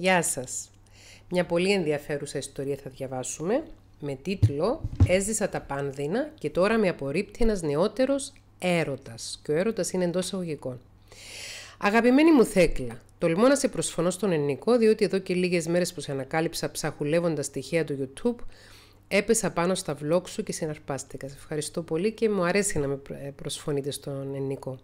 Γεια σας! Μια πολύ ενδιαφέρουσα ιστορία θα διαβάσουμε με τίτλο «Έζησα τα πάνδυνα και τώρα με απορρίπτει ένας νεότερος έρωτας» και ο έρωτας είναι εντός αγωγικών. Αγαπημένη μου Θέκλα, τολμώ να σε προσφωνώ στον ελληνικό διότι εδώ και λίγες μέρες που σε ανακάλυψα ψαχουλεύοντας στοιχεία του YouTube έπεσα πάνω στα vlog σου και συναρπάστηκα. Σε ευχαριστώ πολύ και μου αρέσει να με ε, προσφωνείτε στον ελληνικό.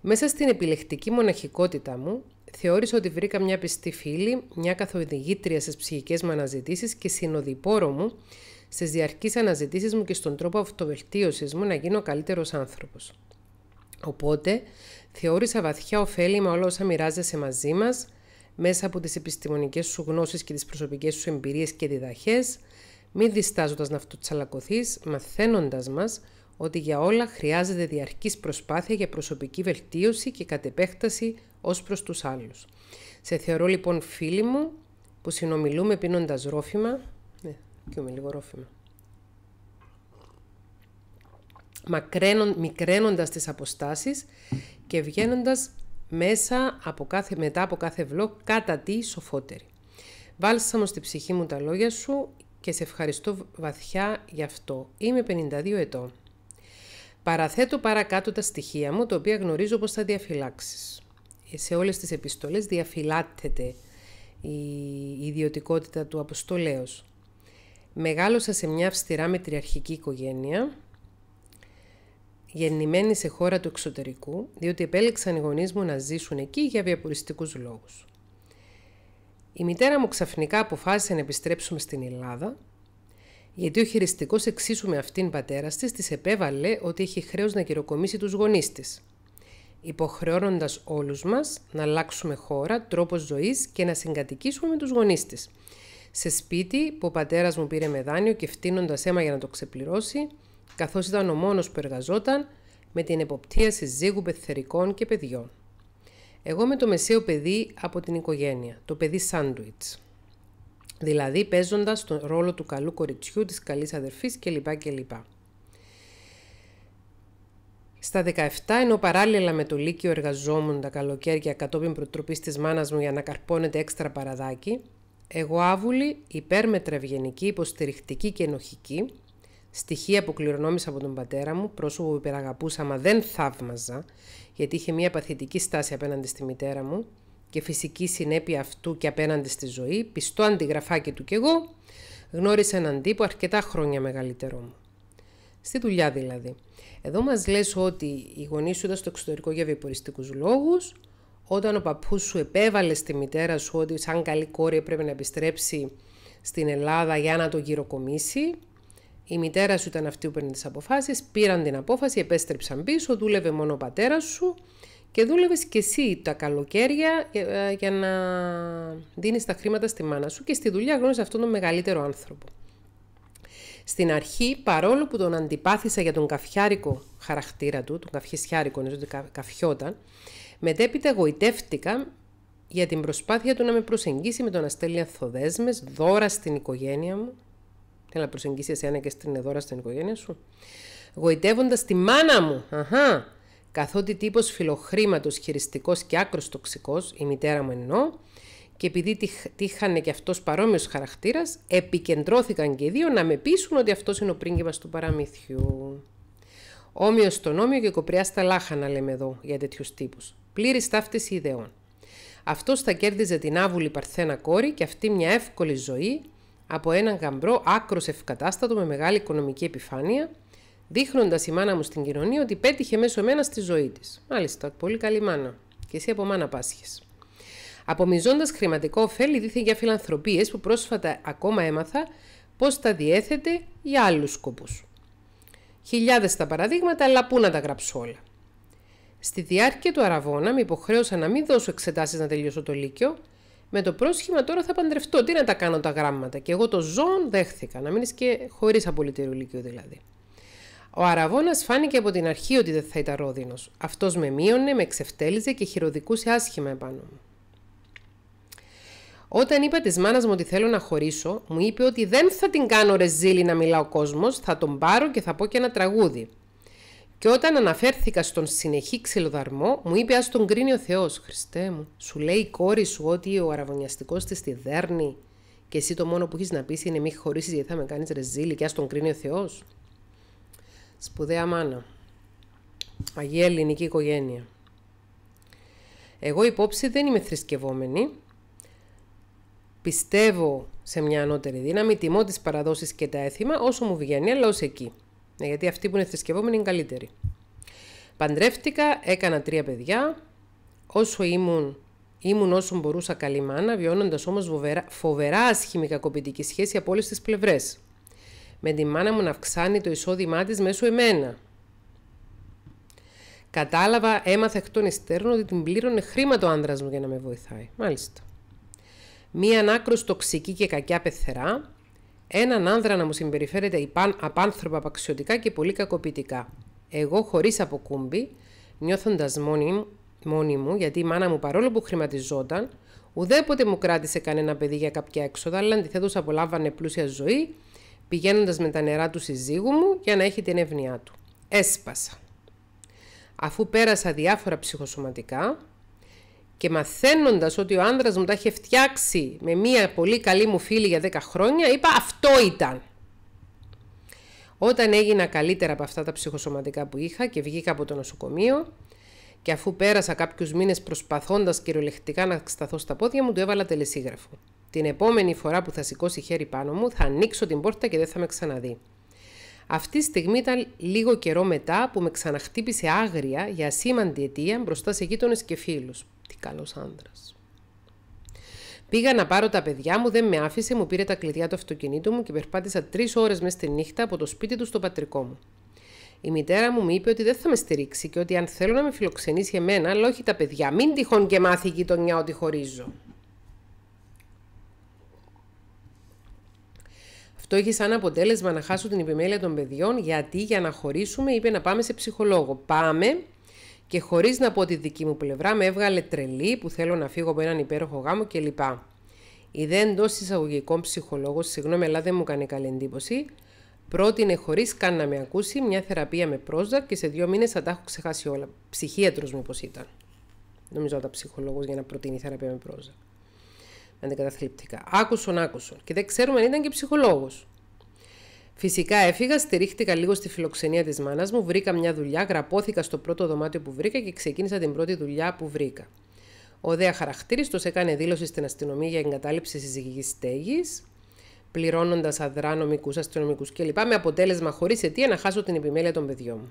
Μέσα στην επιλεκτική μοναχικότητα μου, θεώρησα ότι βρήκα μια πιστή φίλη, μια καθοδηγήτρια στις ψυχικές μου αναζητήσεις και συνοδοιπόρο μου στις διαρκείς αναζητήσεις μου και στον τρόπο αυτοβελτίωσης μου να γίνω καλύτερος άνθρωπος. Οπότε, θεώρησα βαθιά ωφέλιμα όλα όσα μοιράζεσαι μαζί μας, μέσα από τις επιστημονικές σου γνώσεις και τις προσωπικές σου εμπειρίες και διδαχές, μη διστάζοντας να αυτοτσαλακωθείς, μαθαίνοντας μας ότι για όλα χρειάζεται διαρκής προσπάθεια για προσωπική βελτίωση και κατ' επέκταση ως προς τους άλλους. Σε θεωρώ λοιπόν φίλη μου που συνομιλούμε πίνοντας ρόφημα. Ναι, και λίγο ρόφημα. Μακραίνον, μικραίνοντας τις αποστάσεις και βγαίνοντας μέσα από κάθε, μετά από κάθε βλό κατά τι σοφότερη. Βάλσα μου στη ψυχή μου τα λόγια σου και σε ευχαριστώ βαθιά γι' αυτό. Είμαι 52 ετών. Παραθέτω παρακάτω τα στοιχεία μου, τα οποία γνωρίζω πως θα διαφυλάξεις σε όλες τις επιστολές διαφυλάτεται η ιδιωτικότητα του αποστολέως. Μεγάλωσα σε μια αυστηρά μετριαρχική οικογένεια, γεννημένη σε χώρα του εξωτερικού, διότι επέλεξαν οι γονείς μου να ζήσουν εκεί για βιαποριστικούς λόγους. Η μητέρα μου ξαφνικά αποφάσισε να επιστρέψουμε στην Ελλάδα, γιατί ο χειριστικός εξίσου με αυτήν πατέρας της της επέβαλε ότι έχει χρέος να κυροκομίσει τους γονείς της – υποχρεώνοντας όλους μας να αλλάξουμε χώρα, τρόπος ζωής και να συγκατοικήσουμε με τους γονείς της. Σε σπίτι που ο πατέρας μου πήρε με δάνειο και φτύνοντας αίμα για να το ξεπληρώσει, καθώς ήταν ο μόνος που εργαζόταν με την εποπτεία συζύγου πεθερικών και παιδιών. Εγώ με το μεσαίο παιδί από την οικογένεια, το παιδί σάντουιτς. Δηλαδή παίζοντας τον ρόλο του καλού κοριτσιού, της καλής αδερφής κλπ. Στα 17, ενώ παράλληλα με το Λύκειο εργαζόμουν τα καλοκαίρια κατόπιν προτροπής της μάνας μου για να καρπώνεται έξτρα παραδάκι, εγώ άβουλη, υπέρμετρα ευγενική, υποστηρικτική και ενοχική, στοιχεία που κληρονόμησα από τον πατέρα μου, πρόσωπο που υπεραγαπούσα μα δεν θαύμαζα, γιατί είχε μια παθητική στάση απέναντι στη μητέρα μου και φυσική συνέπεια αυτού και απέναντι στη ζωή, πιστό αντιγραφάκι του κι εγώ, γνώρισε έναν τύπο αρκετά χρόνια μεγαλύτερό μου. Στη δουλειά δηλαδή. Εδώ μας λες ότι οι γονείς σου ήταν στο εξωτερικό για βιοποριστικούς λόγους, όταν ο παππούς σου επέβαλε στη μητέρα σου ότι σαν καλή κόρη έπρεπε να επιστρέψει στην Ελλάδα για να το γυροκομίσει, η μητέρα σου ήταν αυτή που παίρνει τις αποφάσεις, πήραν την απόφαση, επέστρεψαν πίσω, δούλευε μόνο ο πατέρας σου και δούλευες και εσύ τα καλοκαίρια ε, ε, για, να δίνεις τα χρήματα στη μάνα σου και στη δουλειά γνώρισε αυτόν τον μεγαλύτερο άνθρωπο. Στην αρχή, παρόλο που τον αντιπάθησα για τον καφιάρικο χαρακτήρα του, τον καφιεσιάρικο, νομίζω ότι καφιόταν, μετέπειτα γοητεύτηκα για την προσπάθεια του να με προσεγγίσει με τον στέλνει Ανθοδέσμες, δώρα στην οικογένεια μου. Θέλω να προσεγγίσει εσένα και στην δώρα στην οικογένεια σου. Γοητεύοντας τη μάνα μου, αχά, καθότι τύπος φιλοχρήματος, χειριστικός και άκρος τοξικός, η μητέρα μου εννοώ, και επειδή τύχανε και αυτός παρόμοιος χαρακτήρας, επικεντρώθηκαν και οι δύο να με πείσουν ότι αυτός είναι ο πρίγκιπας του παραμύθιου. Όμοιος στον όμοιο και κοπριά στα λάχανα λέμε εδώ για τέτοιους τύπους. Πλήρης ταύτιση ιδεών. Αυτός θα κέρδιζε την άβουλη παρθένα κόρη και αυτή μια εύκολη ζωή από έναν γαμπρό άκρος ευκατάστατο με μεγάλη οικονομική επιφάνεια, δείχνοντας η μάνα μου στην κοινωνία ότι πέτυχε μέσω εμένα στη ζωή της. Μάλιστα, πολύ καλή μάνα. Και εσύ από μάνα πάσχεσαι. Απομιζώντας χρηματικό ωφέλη, δίθεν για φιλανθρωπίες που πρόσφατα ακόμα έμαθα πώς τα διέθετε για άλλους σκοπούς. Χιλιάδες τα παραδείγματα, αλλά πού να τα γράψω όλα. Στη διάρκεια του αραβώνα με υποχρέωσα να μην δώσω εξετάσεις να τελειώσω το Λύκειο. Με το πρόσχημα τώρα θα παντρευτώ. Τι να τα κάνω τα γράμματα. Και εγώ το ζώον δέχθηκα. Να μείνεις και χωρίς απολυτήριο Λύκειο δηλαδή. Ο Αραβόνα φάνηκε από την αρχή ότι δεν θα ήταν ρόδινος. Αυτός με μείωνε, με ξεφτέλιζε και χειροδικούσε άσχημα επάνω μου. Όταν είπα της μάνας μου ότι θέλω να χωρίσω, μου είπε ότι δεν θα την κάνω ρεζίλη να μιλά ο κόσμος, θα τον πάρω και θα πω και ένα τραγούδι. Και όταν αναφέρθηκα στον συνεχή ξυλοδαρμό, μου είπε ά τον κρίνει ο Θεός. Χριστέ μου, σου λέει η κόρη σου ότι ο αραβωνιαστικός της τη δέρνει και εσύ το μόνο που έχεις να πεις είναι μη χωρίσεις γιατί θα με κάνεις ρεζίλη και ας τον κρίνει ο Θεός. Σπουδαία μάνα. Αγία ελληνική οικογένεια. Εγώ υπόψη δεν είμαι θρησκευόμενη, πιστεύω σε μια ανώτερη δύναμη, τιμώ τις παραδόσεις και τα έθιμα όσο μου βγαίνει, αλλά ως εκεί. Ναι, γιατί αυτοί που είναι θρησκευόμενοι είναι καλύτεροι. Παντρεύτηκα, έκανα τρία παιδιά. Όσο ήμουν, ήμουν όσο μπορούσα καλή μάνα, βιώνοντας όμως φοβερά, φοβερά ασχημή κακοποιητική σχέση από όλες τις πλευρές. Με τη μάνα μου να αυξάνει το εισόδημά της μέσω εμένα. Κατάλαβα, έμαθα εκ των υστέρων ότι την πλήρωνε χρήμα το άνδρας μου για να με βοηθάει. Μάλιστα μία άκρος τοξική και κακιά πεθερά, έναν άνδρα να μου συμπεριφέρεται απάνθρωπα απαξιωτικά και πολύ κακοποιητικά. Εγώ χωρίς αποκούμπι, νιώθοντας μόνη, μου, γιατί η μάνα μου παρόλο που χρηματιζόταν, ουδέποτε μου κράτησε κανένα παιδί για κάποια έξοδα, αλλά αντιθέτως απολάβανε πλούσια ζωή, πηγαίνοντας με τα νερά του συζύγου μου για να έχει την ευνοιά του. Έσπασα. Αφού πέρασα διάφορα ψυχοσωματικά, και μαθαίνοντας ότι ο άντρα μου τα είχε φτιάξει με μία πολύ καλή μου φίλη για 10 χρόνια, είπα αυτό ήταν. Όταν έγινα καλύτερα από αυτά τα ψυχοσωματικά που είχα και βγήκα από το νοσοκομείο και αφού πέρασα κάποιους μήνες προσπαθώντας κυριολεκτικά να σταθώ στα πόδια μου, του έβαλα τελεσίγραφο. Την επόμενη φορά που θα σηκώσει χέρι πάνω μου, θα ανοίξω την πόρτα και δεν θα με ξαναδεί. Αυτή τη στιγμή ήταν λίγο καιρό μετά που με ξαναχτύπησε άγρια για ασήμαντη αιτία μπροστά σε γείτονες και φίλους. Τι καλός άντρας. Πήγα να πάρω τα παιδιά μου, δεν με άφησε, μου πήρε τα κλειδιά του αυτοκινήτου μου και περπάτησα τρεις ώρες μέσα στη νύχτα από το σπίτι του στο πατρικό μου. Η μητέρα μου μου είπε ότι δεν θα με στηρίξει και ότι αν θέλω να με φιλοξενήσει εμένα, αλλά όχι τα παιδιά, μην τυχόν και μάθει η γειτονιά ότι χωρίζω. Αυτό έχει σαν αποτέλεσμα να χάσω την επιμέλεια των παιδιών, γιατί για να χωρίσουμε είπε να πάμε σε ψυχολόγο. Πάμε και χωρίς να πω τη δική μου πλευρά με έβγαλε τρελή που θέλω να φύγω από έναν υπέροχο γάμο κλπ. Η δε εντός εισαγωγικών ψυχολόγος, συγγνώμη, αλλά δεν μου κάνει καλή εντύπωση, πρότεινε χωρίς καν να με ακούσει μια θεραπεία με πρόσδαρ και σε δύο μήνες θα τα έχω ξεχάσει όλα. Ψυχίατρος, μήπω ήταν. Νομίζω ότι ήταν ψυχολόγος για να προτείνει θεραπεία με πρόσδαρ. Αντικαταθλιπτικά. Άκουσον, άκουσον. Και δεν ξέρουμε αν ήταν και ψυχολόγος. Φυσικά έφυγα, στηρίχτηκα λίγο στη φιλοξενία της μάνας μου, βρήκα μια δουλειά, γραπώθηκα στο πρώτο δωμάτιο που βρήκα και ξεκίνησα την πρώτη δουλειά που βρήκα. Ο Δέα Χαρακτήριστος έκανε δήλωση στην αστυνομία για εγκατάλειψη συζυγικής στέγης, πληρώνοντας αδρά νομικούς, αστυνομικούς κλπ. Με αποτέλεσμα, χωρίς αιτία, να χάσω την επιμέλεια των παιδιών μου.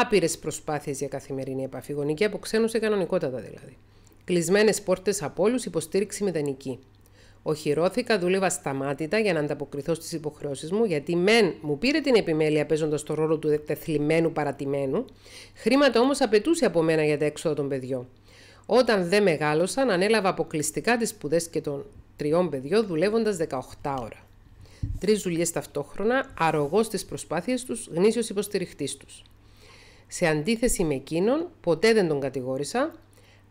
Άπειρες προσπάθειες για καθημερινή επαφή, γονική σε κανονικότατα δηλαδή. Κλεισμένες πόρτες από όλους, υποστήριξη μηδενική. Οχυρώθηκα, δούλευα σταμάτητα για να ανταποκριθώ στις υποχρεώσεις μου, γιατί μεν μου πήρε την επιμέλεια παίζοντας το ρόλο του τεθλιμμένου παρατημένου, χρήματα όμως απαιτούσε από μένα για τα έξοδα των παιδιών. Όταν δεν μεγάλωσαν, ανέλαβα αποκλειστικά τις σπουδές και των τριών παιδιών, δουλεύοντας 18 ώρα. Τρεις δουλειές ταυτόχρονα, αρρωγός στις προσπάθειες τους, γνήσιος υποστηριχτής τους. Σε αντίθεση με εκείνον, ποτέ δεν τον κατηγόρησα,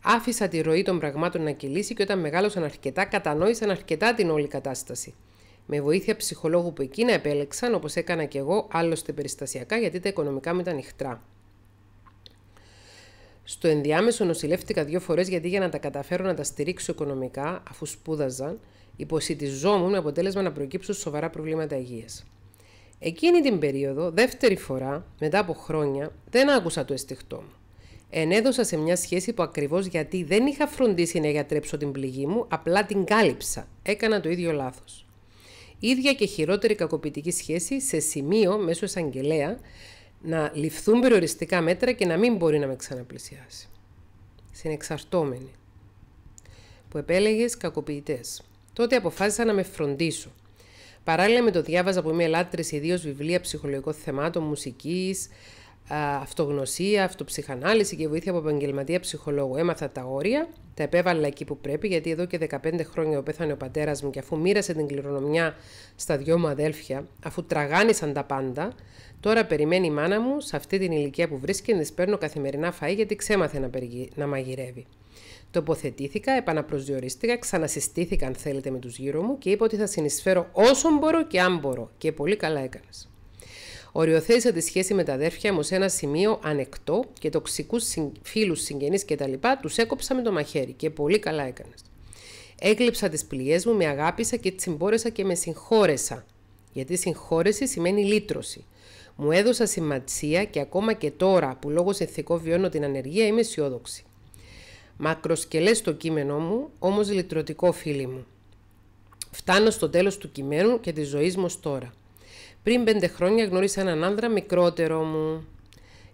Άφησα τη ροή των πραγμάτων να κυλήσει και όταν μεγάλωσαν αρκετά, κατανόησαν αρκετά την όλη κατάσταση. Με βοήθεια ψυχολόγου που εκείνα επέλεξαν, όπως έκανα και εγώ, άλλωστε περιστασιακά, γιατί τα οικονομικά μου ήταν νυχτρά. Στο ενδιάμεσο νοσηλεύτηκα δύο φορές γιατί για να τα καταφέρω να τα στηρίξω οικονομικά, αφού σπούδαζαν, υποσυντιζόμουν με αποτέλεσμα να προκύψουν σοβαρά προβλήματα υγείας. Εκείνη την περίοδο, δεύτερη φορά, μετά από χρόνια, δεν άκουσα το εστιχτό μου. Ενέδωσα σε μια σχέση που ακριβώς γιατί δεν είχα φροντίσει να γιατρέψω την πληγή μου, απλά την κάλυψα. Έκανα το ίδιο λάθος. Ίδια και χειρότερη κακοποιητική σχέση σε σημείο μέσω εισαγγελέα να ληφθούν περιοριστικά μέτρα και να μην μπορεί να με ξαναπλησιάσει. Συνεξαρτώμενη. Που επέλεγες κακοποιητές. Τότε αποφάσισα να με φροντίσω. Παράλληλα με το διάβαζα που μια λάτρε ιδίως βιβλία ψυχολογικών θεμάτων, μουσικής αυτογνωσία, αυτοψυχανάλυση και βοήθεια από επαγγελματία ψυχολόγου. Έμαθα τα όρια, τα επέβαλα εκεί που πρέπει, γιατί εδώ και 15 χρόνια πέθανε ο πατέρας μου και αφού μοίρασε την κληρονομιά στα δυο μου αδέλφια, αφού τραγάνισαν τα πάντα, τώρα περιμένει η μάνα μου σε αυτή την ηλικία που βρίσκεται να της παίρνω καθημερινά φαΐ γιατί ξέμαθε να, να μαγειρεύει. Τοποθετήθηκα, επαναπροσδιορίστηκα, ξανασυστήθηκα αν θέλετε με τους γύρω μου και είπα ότι θα συνεισφέρω όσο μπορώ και αν μπορώ και πολύ καλά έκανες. Οριοθέτησα τη σχέση με τα αδέρφια μου σε ένα σημείο ανεκτό και τοξικούς φίλους, συγγενείς κτλ. Τους έκοψα με το μαχαίρι και πολύ καλά έκανες. Έκλειψα τις πληγές μου, με αγάπησα και τσιμπόρεσα και με συγχώρεσα. Γιατί συγχώρεση σημαίνει λύτρωση. Μου έδωσα σημασία και ακόμα και τώρα που λόγω ηθικό βιώνω την ανεργία είμαι αισιόδοξη. Μακροσκελές το κείμενό μου, όμως λυτρωτικό φίλη μου. Φτάνω στο τέλος του κειμένου και της ζωής μου τώρα. Πριν πέντε χρόνια γνώρισα έναν άνδρα μικρότερο μου.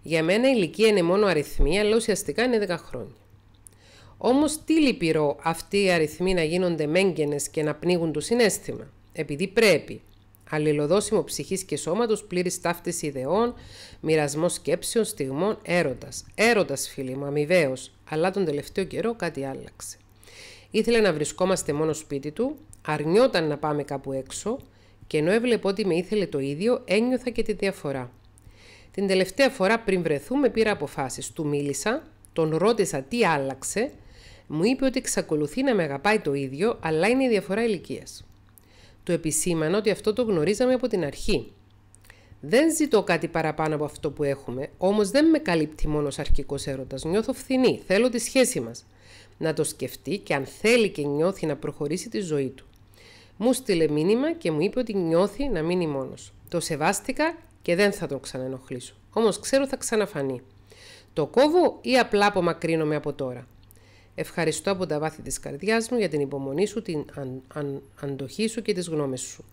Για μένα η ηλικία είναι μόνο αριθμή, αλλά ουσιαστικά είναι 10 χρόνια. Όμως τι λυπηρό αυτοί οι αριθμοί να γίνονται μέγγενες και να πνίγουν το συνέστημα, επειδή πρέπει. Αλληλοδόσιμο ψυχής και σώματος, πλήρης ταύτιση ιδεών, μοιρασμός σκέψεων, στιγμών, έρωτας. Έρωτας, φίλοι μου, αμοιβαίως. αλλά τον τελευταίο καιρό κάτι άλλαξε. Ήθελε να βρισκόμαστε μόνο σπίτι του, αρνιόταν να πάμε κάπου έξω, και ενώ έβλεπε ότι με ήθελε το ίδιο, ένιωθα και τη διαφορά. Την τελευταία φορά πριν βρεθούμε πήρα αποφάσεις. Του μίλησα, τον ρώτησα τι άλλαξε, μου είπε ότι εξακολουθεί να με αγαπάει το ίδιο, αλλά είναι η διαφορά ηλικίας. Του επισήμανα ότι αυτό το γνωρίζαμε από την αρχή. Δεν ζητώ κάτι παραπάνω από αυτό που έχουμε, όμως δεν με καλύπτει μόνος αρχικός έρωτας. Νιώθω φθηνή, θέλω τη σχέση μας. Να το σκεφτεί και αν θέλει και νιώθει να προχωρήσει τη ζωή του. Μου στείλε μήνυμα και μου είπε ότι νιώθει να μείνει μόνος. Το σεβάστηκα και δεν θα τον ξαναενοχλήσω. Όμως ξέρω θα ξαναφανεί. Το κόβω ή απλά απομακρύνομαι από τώρα. Ευχαριστώ από τα βάθη της καρδιάς μου για την υπομονή σου, την αν, αντοχή σου και τις γνώμες σου.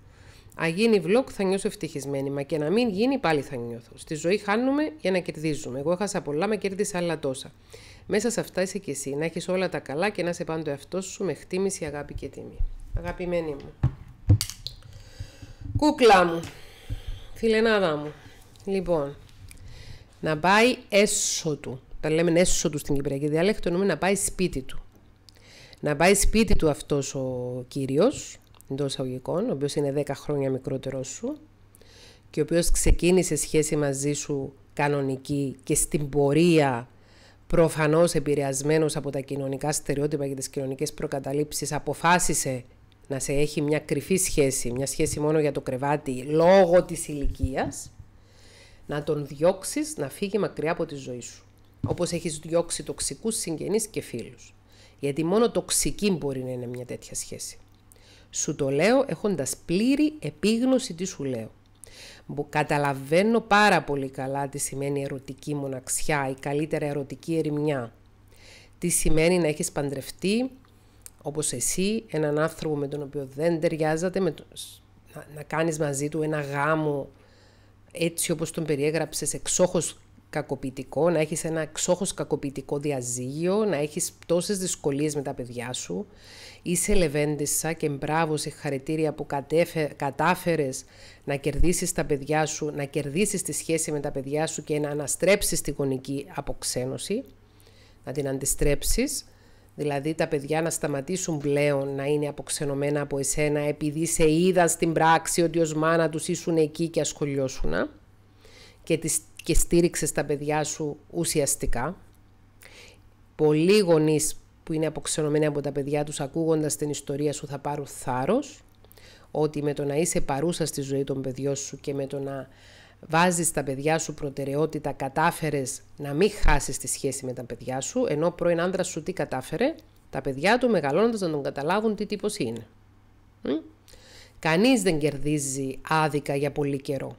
Αν γίνει βλοκ θα νιώσω ευτυχισμένη, μα και να μην γίνει πάλι θα νιώθω. Στη ζωή χάνουμε για να κερδίζουμε. Εγώ έχασα πολλά, με κέρδισα άλλα τόσα. Μέσα σε αυτά είσαι κι εσύ, να έχεις όλα τα καλά και να είσαι πάντοτε εαυτός σου με χτίμηση, αγάπη και τιμή αγαπημένη μου. Κούκλα μου, φιλενάδα μου. Λοιπόν, να πάει έσω του. Τα λέμε έσω του στην Κυπριακή διάλεκτο, εννοούμε να πάει σπίτι του. Να πάει σπίτι του αυτός ο κύριος, εντός αγωγικών, ο οποίος είναι 10 χρόνια μικρότερος σου και ο οποίος ξεκίνησε σχέση μαζί σου κανονική και στην πορεία προφανώς επηρεασμένος από τα κοινωνικά στερεότυπα και τις κοινωνικές προκαταλήψεις αποφάσισε να σε έχει μια κρυφή σχέση, μια σχέση μόνο για το κρεβάτι λόγω της ηλικίας, να τον διώξεις να φύγει μακριά από τη ζωή σου. Όπως έχεις διώξει τοξικούς συγγενείς και φίλους. Γιατί μόνο τοξική μπορεί να είναι μια τέτοια σχέση. Σου το λέω έχοντας πλήρη επίγνωση τι σου λέω. καταλαβαίνω πάρα πολύ καλά τι σημαίνει ερωτική μοναξιά ή καλύτερα ερωτική ερημιά. Τι σημαίνει να έχεις παντρευτεί Όπως εσύ, έναν άνθρωπο με τον οποίο δεν ταιριάζατε, με να, κάνεις μαζί του ένα γάμο έτσι όπως τον περιέγραψες, εξόχως κακοποιητικό, να έχεις ένα εξόχως κακοποιητικό διαζύγιο, να έχεις τόσες δυσκολίες με τα παιδιά σου. Είσαι λεβέντισσα και μπράβο σε χαρητήρια που κατάφερες να κερδίσεις τα παιδιά σου, να κερδίσεις τη σχέση με τα παιδιά σου και να αναστρέψεις τη γονική αποξένωση, να την αντιστρέψεις. Δηλαδή τα παιδιά να σταματήσουν πλέον να είναι αποξενωμένα από εσένα επειδή σε είδαν στην πράξη ότι ως μάνα τους ήσουν εκεί και ασχολιώσουν και, τις, και στήριξες τα παιδιά σου ουσιαστικά. Πολλοί γονείς που είναι αποξενωμένοι από τα παιδιά τους ακούγοντας την ιστορία σου θα πάρουν θάρρος ότι με το να είσαι παρούσα στη ζωή των παιδιών σου και με το να βάζεις τα παιδιά σου προτεραιότητα, κατάφερες να μην χάσεις τη σχέση με τα παιδιά σου, ενώ πρώην άντρα σου τι κατάφερε, τα παιδιά του μεγαλώνοντας να τον καταλάβουν τι τύπος είναι. Μ? Κανείς δεν κερδίζει άδικα για πολύ καιρό.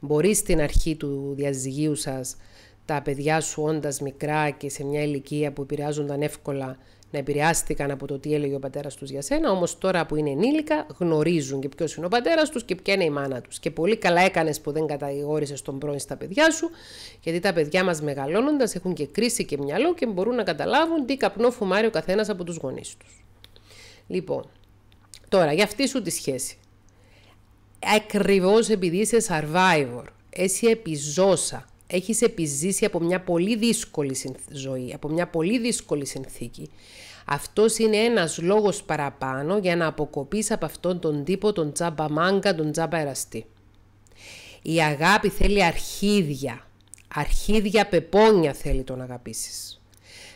Μπορείς στην αρχή του διαζυγίου σας τα παιδιά σου όντας μικρά και σε μια ηλικία που επηρεάζονταν εύκολα να επηρεάστηκαν από το τι έλεγε ο πατέρας τους για σένα, όμως τώρα που είναι ενήλικα γνωρίζουν και ποιος είναι ο πατέρας τους και ποια είναι η μάνα τους. Και πολύ καλά έκανες που δεν καταγόρισε τον πρώην στα παιδιά σου, γιατί τα παιδιά μας μεγαλώνοντας έχουν και κρίση και μυαλό και μπορούν να καταλάβουν τι καπνό φουμάρει ο καθένας από τους γονείς τους. Λοιπόν, τώρα για αυτή σου τη σχέση. Ακριβώς επειδή είσαι survivor, εσύ επιζώσα έχεις επιζήσει από μια πολύ δύσκολη ζωή, από μια πολύ δύσκολη συνθήκη. Αυτός είναι ένας λόγος παραπάνω για να αποκοπείς από αυτόν τον τύπο τον τζάμπα μάγκα, τον τζάμπα εραστή. Η αγάπη θέλει αρχίδια. Αρχίδια πεπόνια θέλει τον αγαπήσεις.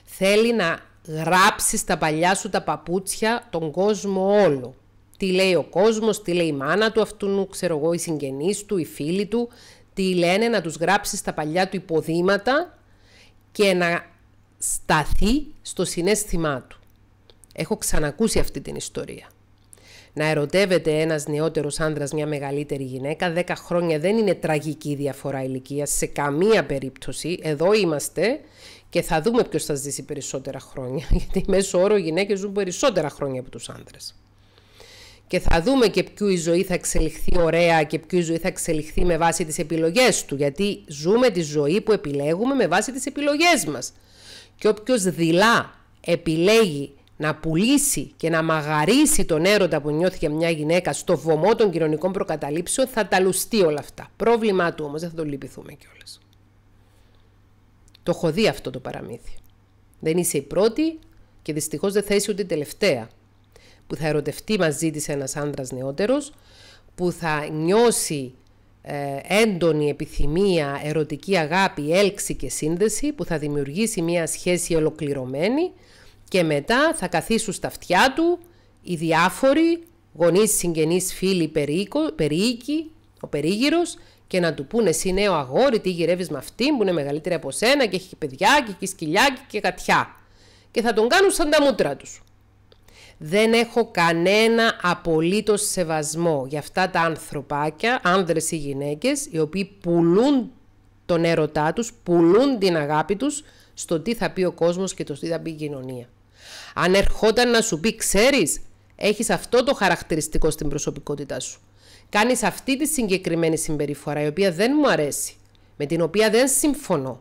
Θέλει να γράψεις τα παλιά σου τα παπούτσια τον κόσμο όλο. Τι λέει ο κόσμος, τι λέει η μάνα του αυτού, ξέρω εγώ, οι συγγενείς του, οι φίλοι του τι λένε, να τους γράψεις στα παλιά του υποδήματα και να σταθεί στο συνέστημά του. Έχω ξανακούσει αυτή την ιστορία. Να ερωτεύεται ένας νεότερος άνδρας μια μεγαλύτερη γυναίκα, 10 χρόνια δεν είναι τραγική διαφορά ηλικία σε καμία περίπτωση. Εδώ είμαστε και θα δούμε ποιος θα ζήσει περισσότερα χρόνια, γιατί μέσω όρο οι γυναίκες ζουν περισσότερα χρόνια από τους άνδρες και θα δούμε και ποιο η ζωή θα εξελιχθεί ωραία και ποιο η ζωή θα εξελιχθεί με βάση τις επιλογές του. Γιατί ζούμε τη ζωή που επιλέγουμε με βάση τις επιλογές μας. Και όποιος δειλά επιλέγει να πουλήσει και να μαγαρίσει τον έρωτα που νιώθει για μια γυναίκα στο βωμό των κοινωνικών προκαταλήψεων θα ταλουστεί όλα αυτά. Πρόβλημά του όμως δεν θα το λυπηθούμε κιόλας. Το έχω δει αυτό το παραμύθι. Δεν είσαι η πρώτη και δυστυχώς δεν θα είσαι ούτε η τελευταία που θα ερωτευτεί μαζί της ένας άντρας νεότερος, που θα νιώσει ε, έντονη επιθυμία, ερωτική αγάπη, έλξη και σύνδεση, που θα δημιουργήσει μια σχέση ολοκληρωμένη και μετά θα καθίσουν στα αυτιά του οι διάφοροι γονείς, συγγενείς, φίλοι, περίοικοι, ο περίγυρος και να του πούνε εσύ νέο αγόρι τι γυρεύεις με αυτήν που είναι μεγαλύτερη από σένα και έχει παιδιά και έχει σκυλιά και κατιά. Και θα τον κάνουν σαν τα μούτρα τους. Δεν έχω κανένα απολύτως σεβασμό για αυτά τα ανθρωπάκια, άνδρες ή γυναίκες, οι οποίοι πουλούν τον έρωτά τους, πουλούν την αγάπη τους στο τι θα πει ο κόσμος και το τι θα πει η κοινωνία. Αν ερχόταν να σου πει, ξέρεις, έχεις αυτό το χαρακτηριστικό στην προσωπικότητά σου. Κάνεις αυτή τη συγκεκριμένη συμπεριφορά η οποία δεν μου αρέσει, με την οποία δεν συμφωνώ.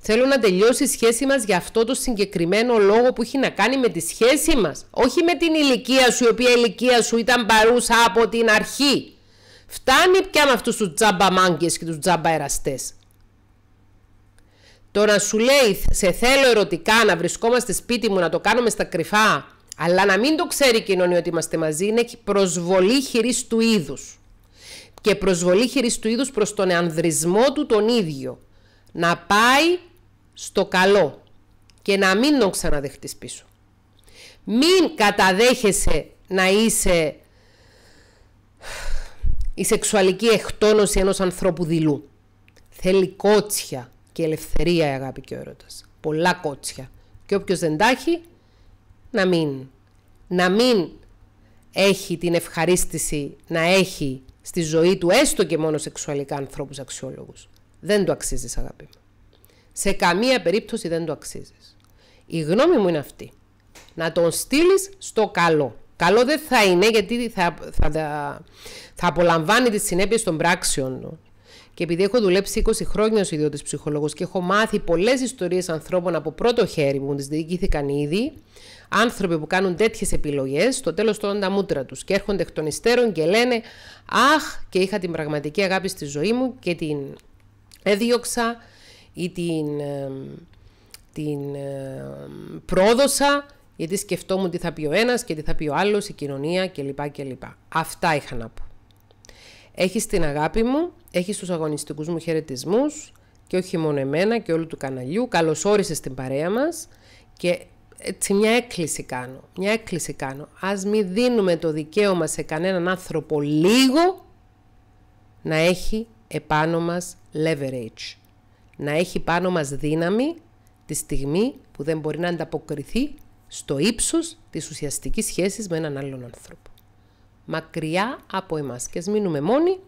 Θέλω να τελειώσει η σχέση μας για αυτό το συγκεκριμένο λόγο που έχει να κάνει με τη σχέση μας. Όχι με την ηλικία σου, η οποία ηλικία σου ήταν παρούσα από την αρχή. Φτάνει πια με αυτούς τους τζάμπα και τους τζάμπα Το να σου λέει σε θέλω ερωτικά να βρισκόμαστε σπίτι μου, να το κάνουμε στα κρυφά, αλλά να μην το ξέρει η κοινωνία ότι είμαστε μαζί, είναι προσβολή του είδους. Και προσβολή του είδους προς τον ανδρισμό του τον ίδιο να πάει στο καλό και να μην το ξαναδεχτείς πίσω. Μην καταδέχεσαι να είσαι η σεξουαλική εκτόνωση ενός ανθρώπου δειλού. Θέλει κότσια και ελευθερία η αγάπη και ο έρωτας. Πολλά κότσια. Και όποιος δεν τα έχει, να μην. Να μην έχει την ευχαρίστηση να έχει στη ζωή του έστω και μόνο σεξουαλικά ανθρώπους αξιόλογους. Δεν το αξίζεις, αγάπη μου. Σε καμία περίπτωση δεν το αξίζεις. Η γνώμη μου είναι αυτή. Να τον στείλεις στο καλό. Καλό δεν θα είναι γιατί θα, θα, θα, απολαμβάνει τις συνέπειες των πράξεων του. Και επειδή έχω δουλέψει 20 χρόνια ως ιδιώτης ψυχολόγος και έχω μάθει πολλές ιστορίες ανθρώπων από πρώτο χέρι που μου τις διοικήθηκαν ήδη, άνθρωποι που κάνουν τέτοιες επιλογές, στο τέλος τρώνε τα μούτρα τους και έρχονται εκ των υστέρων και λένε Αχ, και είχα την πραγματική αγάπη στη ζωή μου και την έδιωξα ή την, την πρόδωσα γιατί σκεφτόμουν τι θα πει ο ένας και τι θα πει ο άλλος, η κοινωνία κλπ. κλπ. Αυτά είχα να πω. Έχεις την αγάπη μου, έχεις τους αγωνιστικούς μου χαιρετισμούς και όχι μόνο εμένα και όλου του καναλιού. Καλώς όρισες την παρέα μας και έτσι μια έκκληση κάνω. Μια έκκληση κάνω. Ας μην δίνουμε το δικαίωμα σε κανέναν άνθρωπο λίγο να έχει επάνω μας leverage. Να έχει πάνω μας δύναμη τη στιγμή που δεν μπορεί να ανταποκριθεί στο ύψος της ουσιαστικής σχέσης με έναν άλλον άνθρωπο. Μακριά από εμάς και ας μείνουμε μόνοι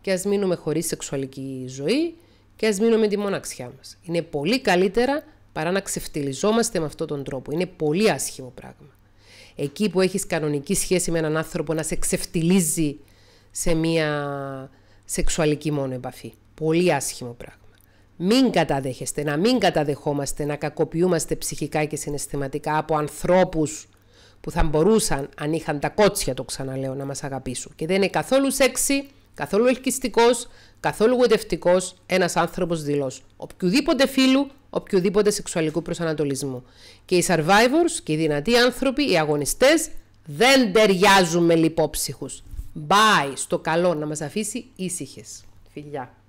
και ας μείνουμε χωρίς σεξουαλική ζωή και ας μείνουμε τη μοναξιά μας. Είναι πολύ καλύτερα παρά να ξεφτυλιζόμαστε με αυτόν τον τρόπο. Είναι πολύ άσχημο πράγμα. Εκεί που έχεις κανονική σχέση με έναν άνθρωπο να σε ξεφτυλίζει σε μια σεξουαλική μόνο επαφή. Πολύ άσχημο πράγμα. Μην καταδέχεστε, να μην καταδεχόμαστε, να κακοποιούμαστε ψυχικά και συναισθηματικά από ανθρώπους που θα μπορούσαν, αν είχαν τα κότσια το ξαναλέω, να μας αγαπήσουν. Και δεν είναι καθόλου σεξι, καθόλου ελκυστικός, καθόλου γοητευτικός ένας άνθρωπος δηλός. Οποιουδήποτε φίλου, οποιοδήποτε σεξουαλικού προσανατολισμού. Και οι survivors και οι δυνατοί άνθρωποι, οι αγωνιστές, δεν ταιριάζουν με λιπόψυχους. Bye, στο καλό, να μας αφήσει ήσυχες. Φιλιά.